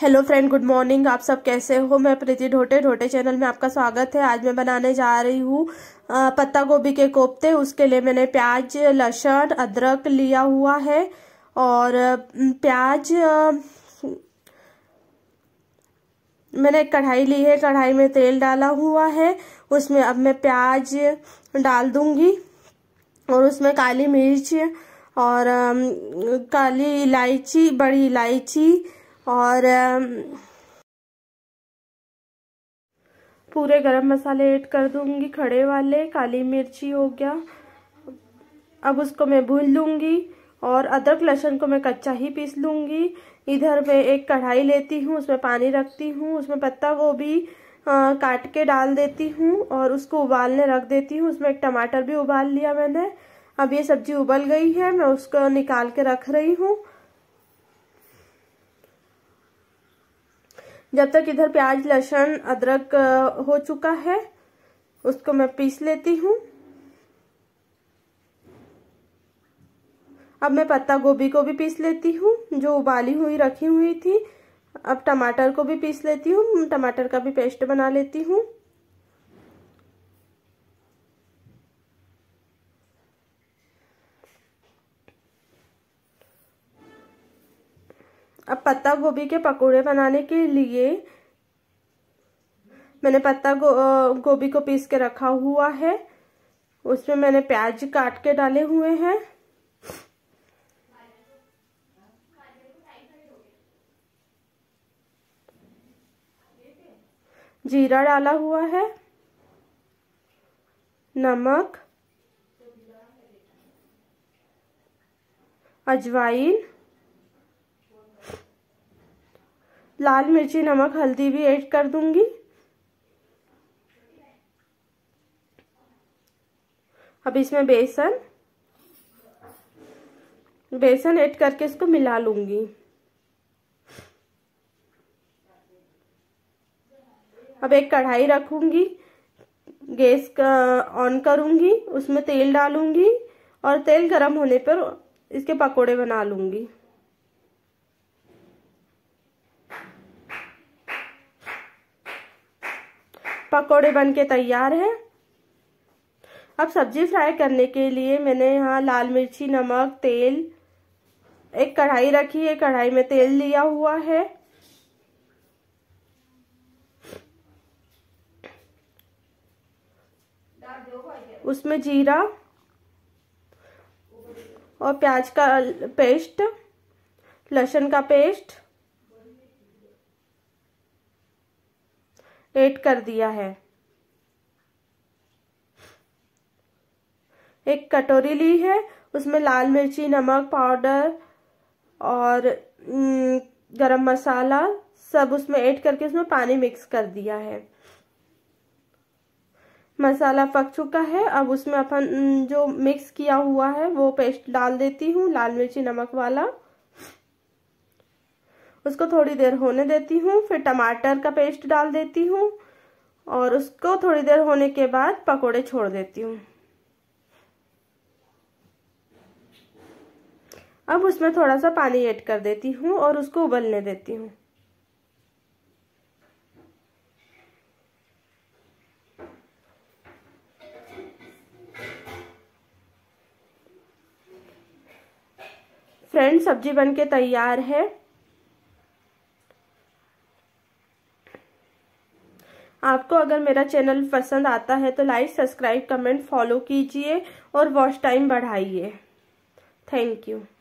hello friend good morning आप सब कैसे हो मैं प्रीति ढोटे ढोटे चैनल में आपका स्वागत है आज मैं बनाने जा रही हूँ पत्ता गोभी के कोफ्ते उसके लिए मैंने प्याज लहसुन अदरक लिया हुआ है और प्याज मैंने एक कढ़ाई ली है कढ़ाई में तेल डाला हुआ है उसमें अब मैं प्याज डाल दूंगी और उसमें काली मिर्च और काली इलायची बड़ी इलायची और पूरे गरम मसाले ऐड कर दूंगी खड़े वाले काली मिर्ची हो गया अब उसको मैं भून लूंगी और अदरक लहसुन को मैं कच्चा ही पीस लूंगी इधर मैं एक कढ़ाई लेती हूँ उसमें पानी रखती हूँ उसमें पत्ता गोभी काट के डाल देती हूँ और उसको उबालने रख देती हूँ उसमें एक टमाटर भी उबाल लिया मैंने अब ये सब्जी उबल गई है मैं उसको निकाल के रख रही हूँ जब तक इधर प्याज लहसुन अदरक हो चुका है उसको मैं पीस लेती हूँ अब मैं पत्ता गोभी को भी पीस लेती हूँ जो उबाली हुई रखी हुई थी अब टमाटर को भी पीस लेती हूँ टमाटर का भी पेस्ट बना लेती हूँ अब पत्ता गोभी के पकोड़े बनाने के लिए मैंने पत्ता गो, गोभी को पीस के रखा हुआ है उसमें मैंने प्याज काट के डाले हुए हैं जीरा डाला हुआ है नमक अजवाइन लाल मिर्ची नमक हल्दी भी ऐड कर दूंगी अब इसमें बेसन बेसन ऐड करके इसको मिला लूंगी अब एक कढ़ाई रखूंगी गैस का ऑन करूंगी उसमें तेल डालूंगी और तेल गरम होने पर इसके पकोड़े बना लूंगी पकोड़े बन के तैयार हैं अब सब्जी फ्राई करने के लिए मैंने यहाँ लाल मिर्ची नमक तेल एक कढ़ाई रखी है कढ़ाई में तेल लिया हुआ है उसमें जीरा और प्याज का पेस्ट लहसुन का पेस्ट एड कर दिया है एक कटोरी ली है उसमें लाल मिर्ची नमक पाउडर और गरम मसाला सब उसमें ऐड करके उसमें पानी मिक्स कर दिया है मसाला पक चुका है अब उसमें अपन जो मिक्स किया हुआ है वो पेस्ट डाल देती हूँ लाल मिर्ची नमक वाला उसको थोड़ी देर होने देती हूँ फिर टमाटर का पेस्ट डाल देती हूँ और उसको थोड़ी देर होने के बाद पकोड़े छोड़ देती हूँ अब उसमें थोड़ा सा पानी ऐड कर देती हूँ और उसको उबलने देती हूँ फ्रेंड सब्जी बनके तैयार है आपको अगर मेरा चैनल पसंद आता है तो लाइक सब्सक्राइब कमेंट फॉलो कीजिए और वॉच टाइम बढ़ाइए थैंक यू